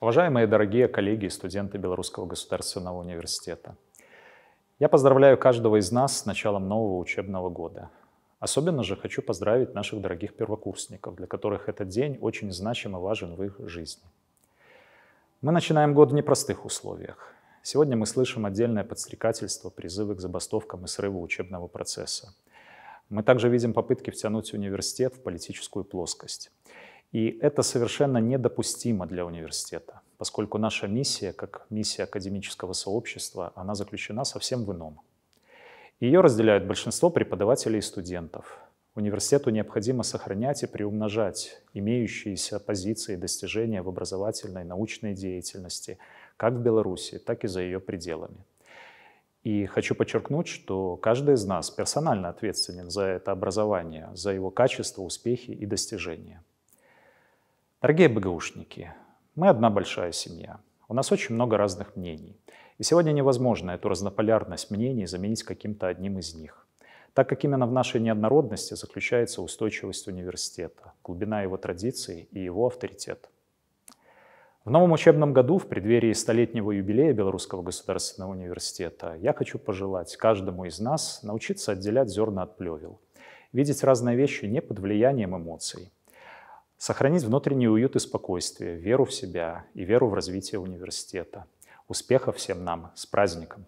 Уважаемые дорогие коллеги и студенты Белорусского государственного университета, я поздравляю каждого из нас с началом нового учебного года. Особенно же хочу поздравить наших дорогих первокурсников, для которых этот день очень значим и важен в их жизни. Мы начинаем год в непростых условиях. Сегодня мы слышим отдельное подстрекательство, призывы к забастовкам и срыву учебного процесса. Мы также видим попытки втянуть университет в политическую плоскость. И это совершенно недопустимо для университета, поскольку наша миссия, как миссия академического сообщества, она заключена совсем в ином. Ее разделяют большинство преподавателей и студентов. Университету необходимо сохранять и приумножать имеющиеся позиции и достижения в образовательной и научной деятельности как в Беларуси, так и за ее пределами. И хочу подчеркнуть, что каждый из нас персонально ответственен за это образование, за его качество, успехи и достижения. Дорогие БГУшники, мы одна большая семья. У нас очень много разных мнений. И сегодня невозможно эту разнополярность мнений заменить каким-то одним из них, так как именно в нашей неоднородности заключается устойчивость университета, глубина его традиций и его авторитет. В новом учебном году, в преддверии столетнего юбилея Белорусского государственного университета, я хочу пожелать каждому из нас научиться отделять зерна от плевел, видеть разные вещи не под влиянием эмоций – Сохранить внутренний уют и спокойствие, веру в себя и веру в развитие университета. Успехов всем нам! С праздником!